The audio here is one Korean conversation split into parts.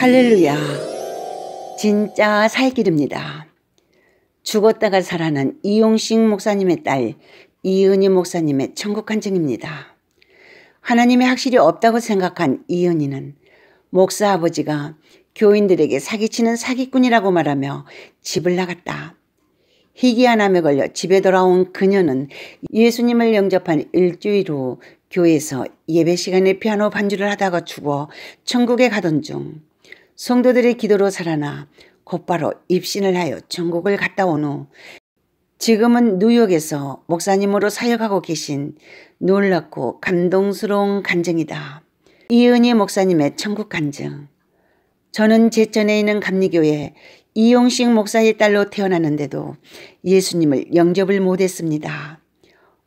할렐루야. 진짜 살길입니다. 죽었다가 살아난 이용식 목사님의 딸 이은희 목사님의 천국 한증입니다 하나님의 확실히 없다고 생각한 이은희는 목사 아버지가 교인들에게 사기치는 사기꾼이라고 말하며 집을 나갔다. 희귀한암에 걸려 집에 돌아온 그녀는 예수님을 영접한 일주일 후 교회에서 예배 시간에 피아노 반주를 하다가 죽어 천국에 가던 중 성도들의 기도로 살아나 곧바로 입신을 하여 전국을 갔다 온 후 지금은 뉴욕에서 목사님으로 사역하고 계신 놀랍고 감동스러운 간증이다. 이은희 목사님의 천국 간증. 저는 제천에 있는 감리교회 이용식 목사의 딸로 태어났는데도 예수님을 영접을 못했습니다.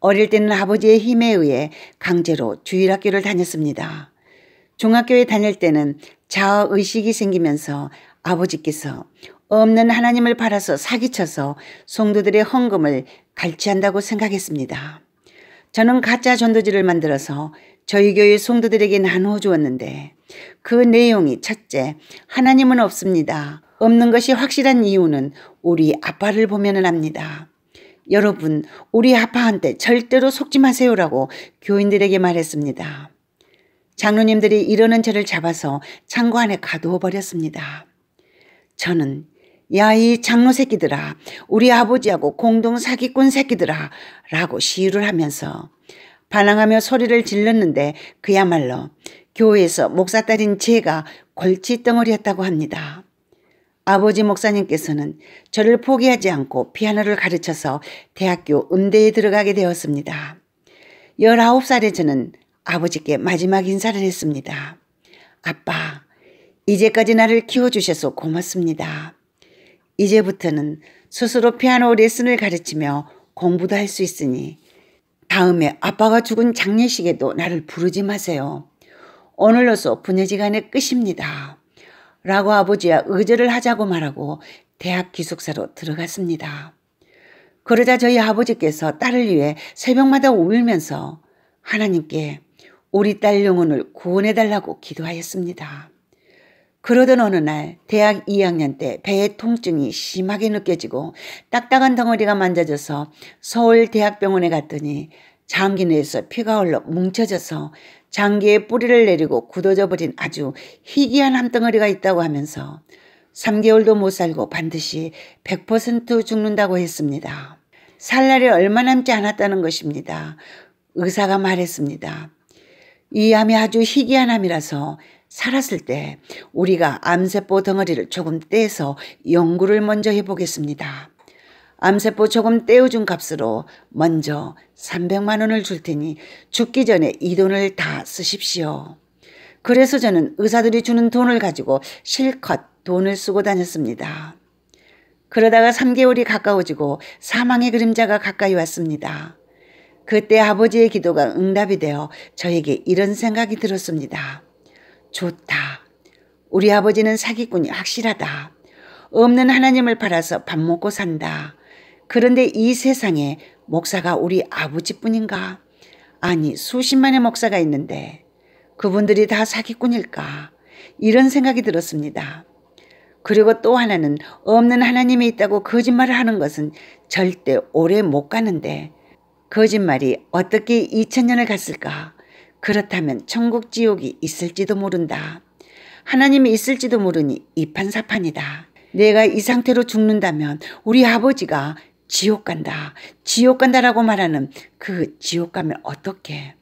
어릴 때는 아버지의 힘에 의해 강제로 주일학교를 다녔습니다. 중학교에 다닐 때는 자아의식이 생기면서 아버지께서 없는 하나님을 팔아서 사기쳐서 송도들의 헌금을 갈취한다고 생각했습니다. 저는 가짜 전도지를 만들어서 저희 교회 송도들에게 나누어 주었는데 그 내용이 첫째, 하나님은 없습니다. 없는 것이 확실한 이유는 우리 아빠를 보면은 압니다. 여러분, 우리 아빠한테 절대로 속지 마세요라고 교인들에게 말했습니다. 장로님들이 이러는 저를 잡아서 창고 안에 가두어 버렸습니다. 저는 야 이 장로 새끼들아 우리 아버지하고 공동 사기꾼 새끼들아 라고 시유를 하면서 반항하며 소리를 질렀는데 그야말로 교회에서 목사딸인 제가 골칫덩어리였다고 합니다. 아버지 목사님께서는 저를 포기하지 않고 피아노를 가르쳐서 대학교 음대에 들어가게 되었습니다. 19살에 저는 아버지께 마지막 인사를 했습니다. 아빠, 이제까지 나를 키워주셔서 고맙습니다. 이제부터는 스스로 피아노 레슨을 가르치며 공부도 할 수 있으니 다음에 아빠가 죽은 장례식에도 나를 부르지 마세요. 오늘로서 분해지간의 끝입니다. 라고 아버지와 의절을 하자고 말하고 대학 기숙사로 들어갔습니다. 그러자 저희 아버지께서 딸을 위해 새벽마다 울면서 하나님께 우리 딸 영혼을 구원해달라고 기도하였습니다. 그러던 어느 날 대학 2학년 때배에 통증이 심하게 느껴지고 딱딱한 덩어리가 만져져서 서울 대학병원에 갔더니 장기 내에서 피가 흘러 뭉쳐져서 장기에 뿌리를 내리고 굳어져 버린 아주 희귀한 함덩어리가 있다고 하면서 3개월도 못 살고 반드시 100% 죽는다고 했습니다. 살 날이 얼마 남지 않았다는 것입니다. 의사가 말했습니다. 이 암이 아주 희귀한 암이라서 살았을 때 우리가 암세포 덩어리를 조금 떼서 연구를 먼저 해보겠습니다. 암세포 조금 떼어준 값으로 먼저 300만 원을 줄 테니 죽기 전에 이 돈을 다 쓰십시오. 그래서 저는 의사들이 주는 돈을 가지고 실컷 돈을 쓰고 다녔습니다. 그러다가 3개월이 가까워지고 사망의 그림자가 가까이 왔습니다. 그때 아버지의 기도가 응답이 되어 저에게 이런 생각이 들었습니다. 좋다. 우리 아버지는 사기꾼이 확실하다. 없는 하나님을 팔아서 밥 먹고 산다. 그런데 이 세상에 목사가 우리 아버지뿐인가? 아니 수십만의 목사가 있는데 그분들이 다 사기꾼일까? 이런 생각이 들었습니다. 그리고 또 하나는 없는 하나님이 있다고 거짓말을 하는 것은 절대 오래 못 가는데 거짓말이 어떻게 2 0 0 0년을 갔을까? 그렇다면 천국 지옥이 있을지도 모른다. 하나님이 있을지도 모르니 이판사판이다. 내가 이 상태로 죽는다면 우리 아버지가 지옥 간다. 지옥 간다라고 말하는 그 지옥 가면 어떻게?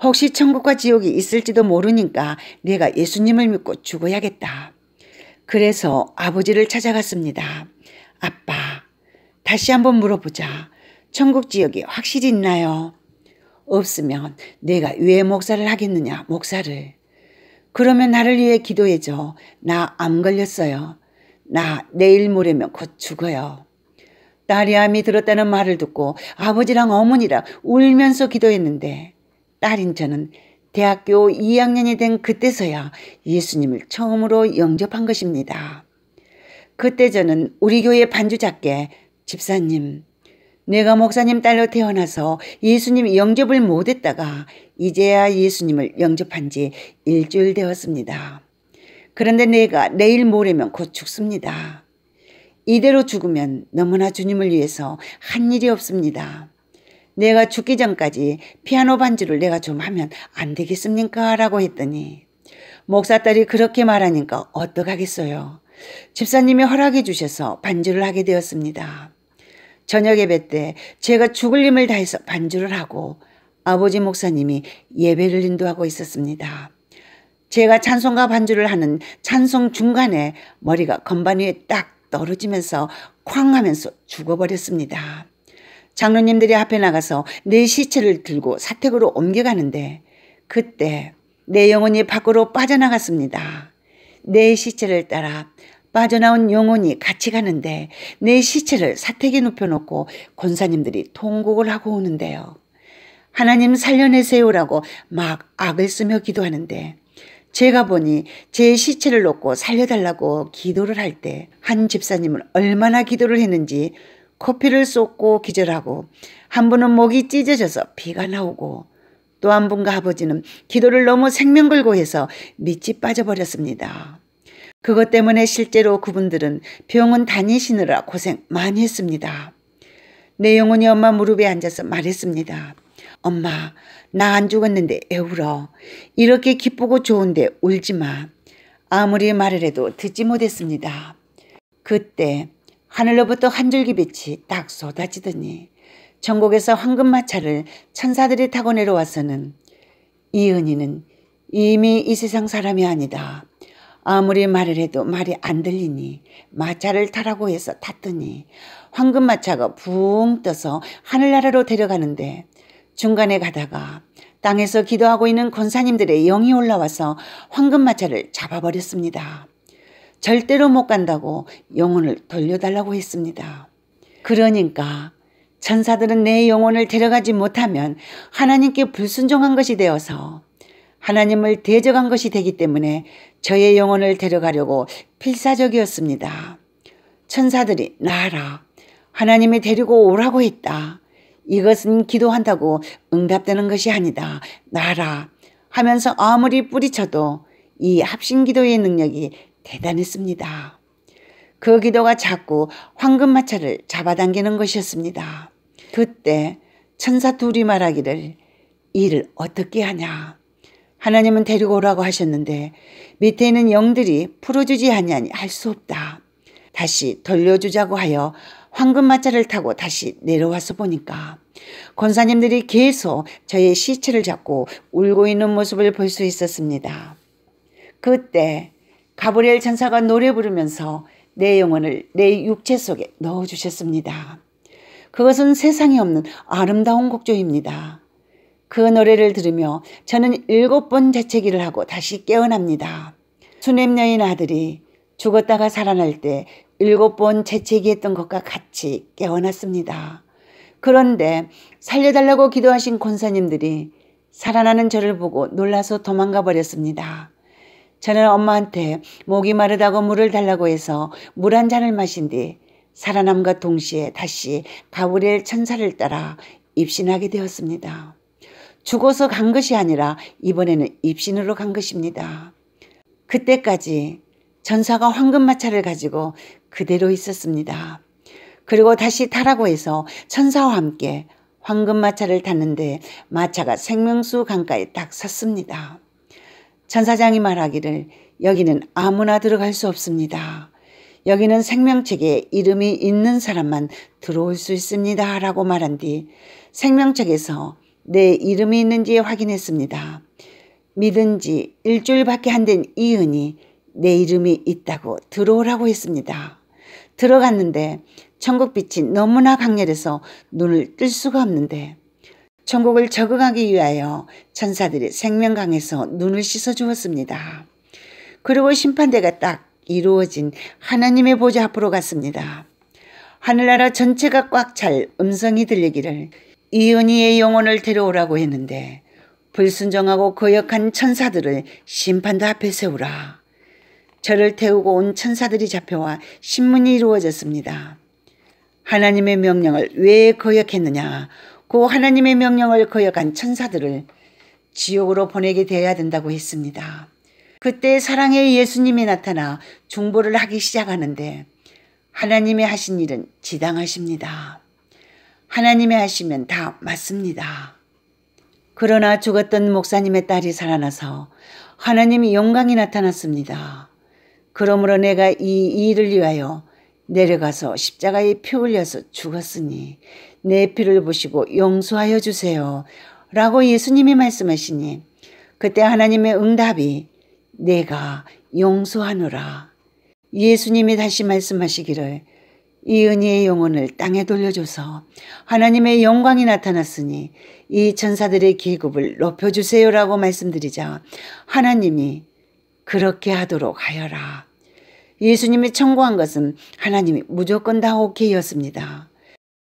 혹시 천국과 지옥이 있을지도 모르니까 내가 예수님을 믿고 죽어야겠다. 그래서 아버지를 찾아갔습니다. 아빠, 다시 한번 물어보자. 천국 지역이 확실히 있나요? 없으면 내가 왜 목사를 하겠느냐, 목사를. 그러면 나를 위해 기도해줘. 나 암 걸렸어요. 나 내일 모레면 곧 죽어요. 딸이 암이 들었다는 말을 듣고 아버지랑 어머니랑 울면서 기도했는데 딸인 저는 대학교 2학년이 된 그때서야 예수님을 처음으로 영접한 것입니다. 그때 저는 우리 교회 반주작계 집사님 내가 목사님 딸로 태어나서 예수님 영접을 못했다가 이제야 예수님을 영접한 지 일주일 되었습니다. 그런데 내가 내일 모레면 곧 죽습니다. 이대로 죽으면 너무나 주님을 위해서 한 일이 없습니다. 내가 죽기 전까지 피아노 반주를 내가 좀 하면 안 되겠습니까? 라고 했더니 목사 딸이 그렇게 말하니까 어떡하겠어요. 집사님이 허락해 주셔서 반주를 하게 되었습니다. 저녁 예배 때 제가 죽을 힘을 다해서 반주를 하고 아버지 목사님이 예배를 인도하고 있었습니다. 제가 찬송과 반주를 하는 찬송 중간에 머리가 건반 위에 딱 떨어지면서 쾅 하면서 죽어버렸습니다. 장로님들이 앞에 나가서 내 시체를 들고 사택으로 옮겨가는데 그때 내 영혼이 밖으로 빠져나갔습니다. 내 시체를 따라 빠져나온 영혼이 같이 가는데 내 시체를 사택에 눕혀놓고 권사님들이 통곡을 하고 오는데요. 하나님 살려내세요라고 막 악을 쓰며 기도하는데 제가 보니 제 시체를 놓고 살려달라고 기도를 할 때 한 집사님은 얼마나 기도를 했는지 커피를 쏟고 기절하고 한 분은 목이 찢어져서 피가 나오고 또 한 분과 아버지는 기도를 너무 생명 걸고 해서 밑이 빠져버렸습니다. 그것 때문에 실제로 그분들은 병원 다니시느라 고생 많이 했습니다. 내 네, 영혼이 엄마 무릎에 앉아서 말했습니다. 엄마, 나 안 죽었는데 애 울어. 이렇게 기쁘고 좋은데 울지 마. 아무리 말을 해도 듣지 못했습니다. 그때 하늘로부터 한 줄기 빛이 딱 쏟아지더니 전국에서 황금마차를 천사들이 타고 내려와서는 이은이는 이미 이 세상 사람이 아니다. 아무리 말을 해도 말이 안 들리니 마차를 타라고 해서 탔더니 황금마차가 붕 떠서 하늘나라로 데려가는데 중간에 가다가 땅에서 기도하고 있는 권사님들의 영이 올라와서 황금마차를 잡아버렸습니다. 절대로 못 간다고 영혼을 돌려달라고 했습니다. 그러니까 천사들은 내 영혼을 데려가지 못하면 하나님께 불순종한 것이 되어서 하나님을 대적한 것이 되기 때문에 저의 영혼을 데려가려고 필사적이었습니다. 천사들이 나라 하나님이 데리고 오라고 했다. 이것은 기도한다고 응답되는 것이 아니다. 나라 하면서 아무리 뿌리쳐도 이 합심 기도의 능력이 대단했습니다. 그 기도가 자꾸 황금마차를 잡아당기는 것이었습니다. 그때 천사 둘이 말하기를 이를 어떻게 하냐. 하나님은 데리고 오라고 하셨는데 밑에 있는 영들이 풀어주지 아니하니 할 수 없다. 다시 돌려주자고 하여 황금마차를 타고 다시 내려와서 보니까 권사님들이 계속 저의 시체를 잡고 울고 있는 모습을 볼 수 있었습니다. 그때 가브리엘 천사가 노래 부르면서 내 영혼을 내 육체 속에 넣어주셨습니다. 그것은 세상에 없는 아름다운 곡조입니다. 그 노래를 들으며 저는 일곱 번 재채기를 하고 다시 깨어납니다. 수냄녀인 아들이 죽었다가 살아날 때 일곱 번 재채기했던 것과 같이 깨어났습니다. 그런데 살려달라고 기도하신 권사님들이 살아나는 저를 보고 놀라서 도망가 버렸습니다. 저는 엄마한테 목이 마르다고 물을 달라고 해서 물 한 잔을 마신 뒤 살아남과 동시에 다시 가브리엘 천사를 따라 입신하게 되었습니다. 죽어서 간 것이 아니라 이번에는 입신으로 간 것입니다. 그때까지 전사가 황금마차를 가지고 그대로 있었습니다. 그리고 다시 타라고 해서 천사와 함께 황금마차를 탔는데 마차가 생명수 강가에 딱 섰습니다. 천사장이 말하기를 여기는 아무나 들어갈 수 없습니다. 여기는 생명책에 이름이 있는 사람만 들어올 수 있습니다. 라고 말한 뒤 생명책에서 내 이름이 있는지 확인했습니다. 믿은 지 일주일밖에 안 된 이은이 내 이름이 있다고 들어오라고 했습니다. 들어갔는데 천국빛이 너무나 강렬해서 눈을 뜰 수가 없는데 천국을 적응하기 위하여 천사들이 생명강에서 눈을 씻어주었습니다. 그리고 심판대가 딱 이루어진 하나님의 보좌 앞으로 갔습니다. 하늘나라 전체가 꽉 찰 음성이 들리기를 이은희의 영혼을 데려오라고 했는데 불순정하고 거역한 천사들을 심판도 앞에 세우라. 저를 태우고 온 천사들이 잡혀와 신문이 이루어졌습니다. 하나님의 명령을 왜 거역했느냐? 고 하나님의 명령을 거역한 천사들을 지옥으로 보내게 되어야 된다고 했습니다. 그때 사랑의 예수님이 나타나 중보를 하기 시작하는데 하나님의 하신 일은 지당하십니다. 하나님의 하시면 다 맞습니다. 그러나 죽었던 목사님의 딸이 살아나서 하나님의 영광이 나타났습니다. 그러므로 내가 이 일을 위하여 내려가서 십자가에 피 흘려서 죽었으니 내 피를 보시고 용서하여 주세요. 라고 예수님이 말씀하시니 그때 하나님의 응답이 내가 용서하노라. 예수님이 다시 말씀하시기를 이 은혜의 영혼을 땅에 돌려줘서 하나님의 영광이 나타났으니 이 천사들의 계급을 높여주세요라고 말씀드리자 하나님이 그렇게 하도록 하여라. 예수님이 청구한 것은 하나님이 무조건 다 오케이였습니다.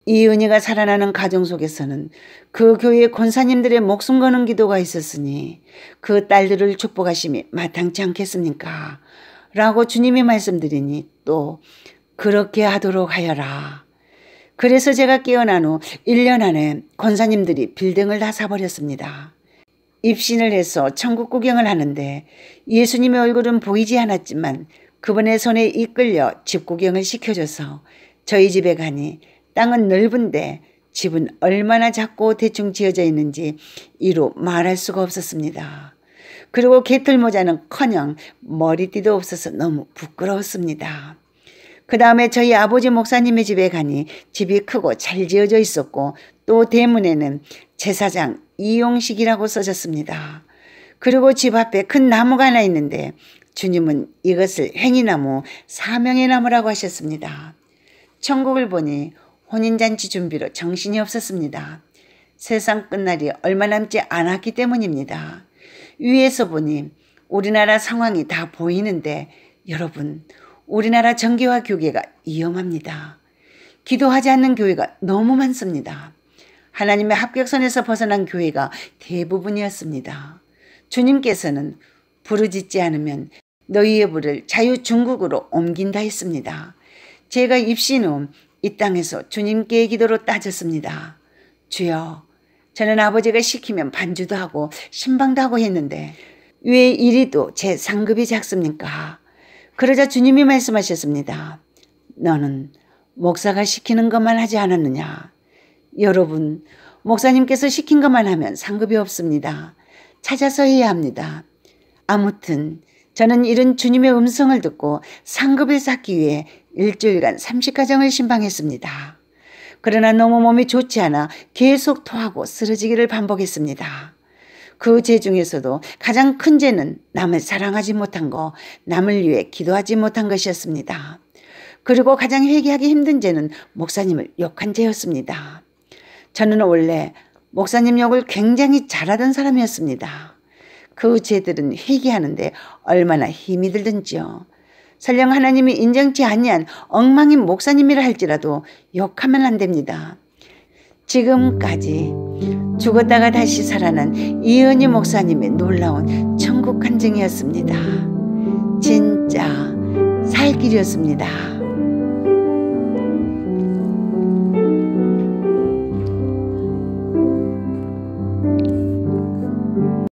이 은혜가 살아나는 가정 속에서는 그 교회 권사님들의 목숨 거는 기도가 있었으니 그 딸들을 축복하심이 마땅치 않겠습니까? 라고 주님이 말씀드리니 또 그렇게 하도록 하여라. 그래서 제가 깨어난 후 1년 안에 권사님들이 빌딩을 다 사버렸습니다. 입신을 해서 천국 구경을 하는데 예수님의 얼굴은 보이지 않았지만 그분의 손에 이끌려 집 구경을 시켜줘서 저희 집에 가니 땅은 넓은데 집은 얼마나 작고 대충 지어져 있는지 이루 말할 수가 없었습니다. 그리고 개털 모자는 커녕 머리띠도 없어서 너무 부끄러웠습니다. 그 다음에 저희 아버지 목사님의 집에 가니 집이 크고 잘 지어져 있었고 또 대문에는 제사장 이용식이라고 써졌습니다. 그리고 집 앞에 큰 나무가 하나 있는데 주님은 이것을 행이나무, 사명의 나무라고 하셨습니다. 천국을 보니 혼인잔치 준비로 정신이 없었습니다. 세상 끝날이 얼마 남지 않았기 때문입니다. 위에서 보니 우리나라 상황이 다 보이는데 여러분 우리나라 정교화 교계가 위험합니다. 기도하지 않는 교회가 너무 많습니다. 하나님의 합격선에서 벗어난 교회가 대부분이었습니다. 주님께서는 부르짖지 않으면 너희의 부를 자유중국으로 옮긴다 했습니다. 제가 입신 후 이 땅에서 주님께 기도로 따졌습니다. 주여, 저는 아버지가 시키면 반주도 하고 신방도 하고 했는데 왜 이리도 제 상급이 작습니까? 그러자 주님이 말씀하셨습니다. 너는 목사가 시키는 것만 하지 않았느냐. 여러분, 목사님께서 시킨 것만 하면 상급이 없습니다. 찾아서 해야 합니다. 아무튼 저는 이런 주님의 음성을 듣고 상급을 쌓기 위해 일주일간 삼식가정을 신방했습니다. 그러나 너무 몸이 좋지 않아 계속 토하고 쓰러지기를 반복했습니다. 그죄 중에서도 가장 큰 죄는 남을 사랑하지 못한 거, 남을 위해 기도하지 못한 것이었습니다. 그리고 가장 회개하기 힘든 죄는 목사님을 욕한 죄였습니다. 저는 원래 목사님 욕을 굉장히 잘하던 사람이었습니다. 그 죄들은 회개하는데 얼마나 힘이 들든지요. 설령 하나님이 인정치 아니한 엉망인 목사님이라 할지라도 욕하면 안 됩니다. 지금까지 죽었다가 다시 살아난 이은희 목사님의 놀라운 천국 간증이었습니다. 진짜 살길이었습니다.